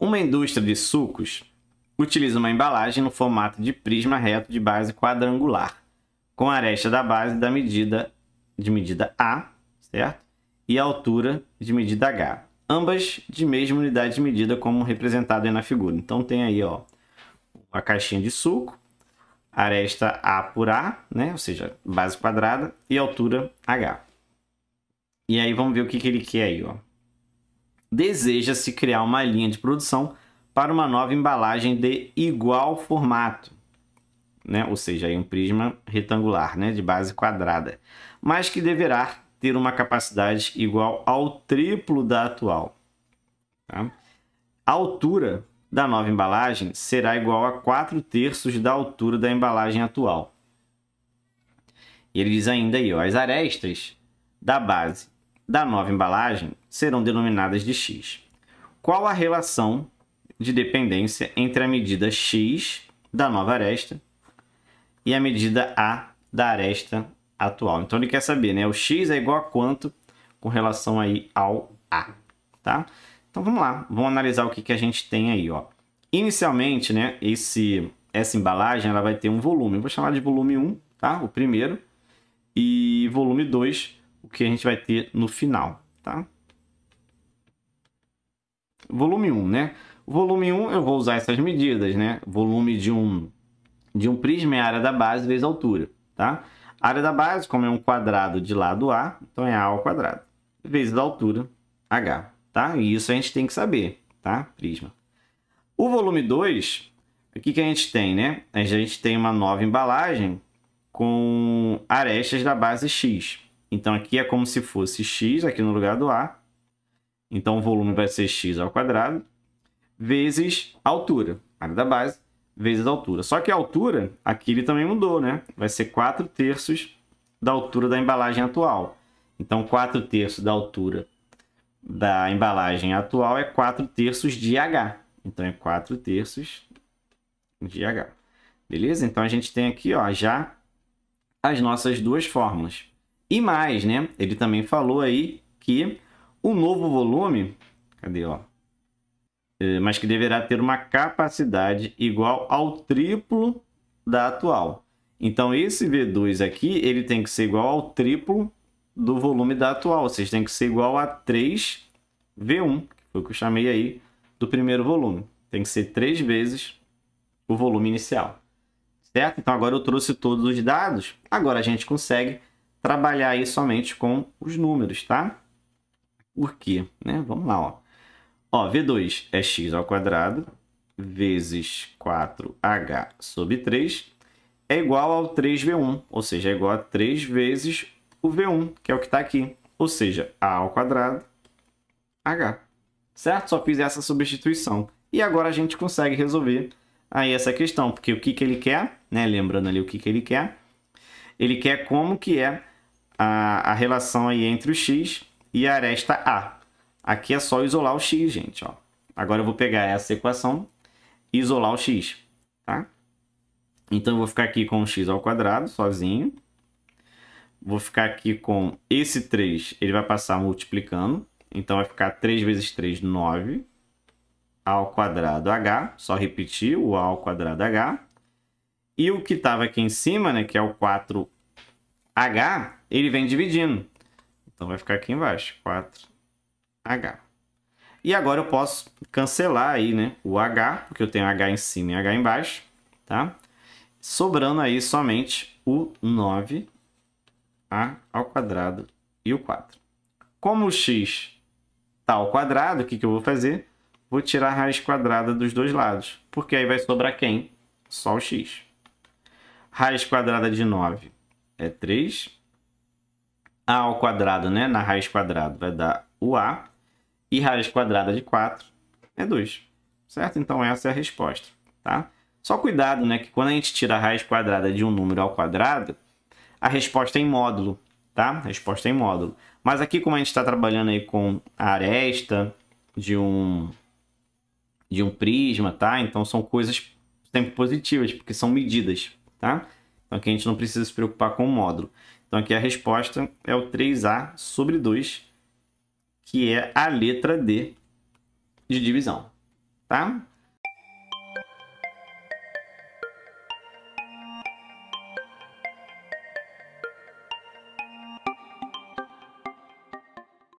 Uma indústria de sucos utiliza uma embalagem no formato de prisma reto de base quadrangular, com a aresta da base da medida de medida A, certo? E a altura de medida H, ambas de mesma unidade de medida como representado aí na figura. Então tem aí, ó, a caixinha de suco, aresta A por A, né? Ou seja, base quadrada e altura H. E aí vamos ver o que, que ele quer aí, ó deseja-se criar uma linha de produção para uma nova embalagem de igual formato, né? ou seja, um prisma retangular né? de base quadrada, mas que deverá ter uma capacidade igual ao triplo da atual. Tá? A altura da nova embalagem será igual a 4 terços da altura da embalagem atual. E ele diz ainda aí, ó, as arestas da base da nova embalagem serão denominadas de X. Qual a relação de dependência entre a medida X da nova aresta e a medida A da aresta atual? Então ele quer saber, né? O X é igual a quanto com relação aí ao A, tá? Então vamos lá, vamos analisar o que, que a gente tem aí, ó. Inicialmente, né, esse, essa embalagem ela vai ter um volume, Eu vou chamar de volume 1, tá? O primeiro, e volume 2, o que a gente vai ter no final, tá? Volume 1, né? Volume 1 eu vou usar essas medidas, né? Volume de um, de um prisma é a área da base vezes a altura, tá? A área da base, como é um quadrado de lado A, então é A ao quadrado, vezes a altura, H, tá? E isso a gente tem que saber, tá? Prisma. O volume 2, o que, que a gente tem, né? A gente tem uma nova embalagem com arestas da base X. Então aqui é como se fosse x aqui no lugar do a. Então o volume vai ser x ao quadrado vezes a altura, área da base, vezes a altura. Só que a altura, aqui ele também mudou, né? Vai ser 4 terços da altura da embalagem atual. Então 4 terços da altura da embalagem atual é 4 terços de h. Então é 4 terços de h. Beleza? Então a gente tem aqui ó, já as nossas duas fórmulas. E mais, né? Ele também falou aí que o novo volume, cadê, ó? É, mas que deverá ter uma capacidade igual ao triplo da atual. Então esse V2 aqui, ele tem que ser igual ao triplo do volume da atual, ou seja, tem que ser igual a 3 V1, que foi o que eu chamei aí do primeiro volume. Tem que ser três vezes o volume inicial. Certo? Então agora eu trouxe todos os dados, agora a gente consegue trabalhar aí somente com os números, tá? Por quê? Né? Vamos lá, ó. Ó, V2 é x ao quadrado vezes 4h sobre 3 é igual ao 3V1, ou seja, é igual a 3 vezes o V1, que é o que está aqui. Ou seja, A ao quadrado, H. Certo? Só fiz essa substituição. E agora a gente consegue resolver aí essa questão, porque o que, que ele quer, né? lembrando ali o que, que ele quer, ele quer como que é a, a relação aí entre o x e a aresta A. Aqui é só isolar o x, gente. Ó. Agora eu vou pegar essa equação e isolar o x. Tá? Então eu vou ficar aqui com o x ao quadrado sozinho. Vou ficar aqui com esse 3, ele vai passar multiplicando. Então vai ficar 3 vezes 3, 9 ao quadrado h, só repetir o a ao quadrado h. E o que estava aqui em cima, né, que é o 4 H, ele vem dividindo. Então vai ficar aqui embaixo, 4H. E agora eu posso cancelar aí, né, o H, porque eu tenho H em cima e H embaixo, tá? Sobrando aí somente o 9A ao quadrado e o 4. Como o x está ao quadrado, o que, que eu vou fazer? Vou tirar a raiz quadrada dos dois lados, porque aí vai sobrar quem? Só o x. Raiz quadrada de 9 é 3a ao quadrado, né? Na raiz quadrada vai dar o a. E raiz quadrada de 4 é 2. Certo? Então essa é a resposta, tá? Só cuidado, né? Que quando a gente tira a raiz quadrada de um número ao quadrado, a resposta é em módulo, tá? A resposta é em módulo. Mas aqui, como a gente está trabalhando aí com a aresta de um, de um prisma, tá? Então são coisas sempre positivas, porque são medidas, tá? Então aqui a gente não precisa se preocupar com o módulo. Então aqui a resposta é o 3A sobre 2, que é a letra D de divisão, tá?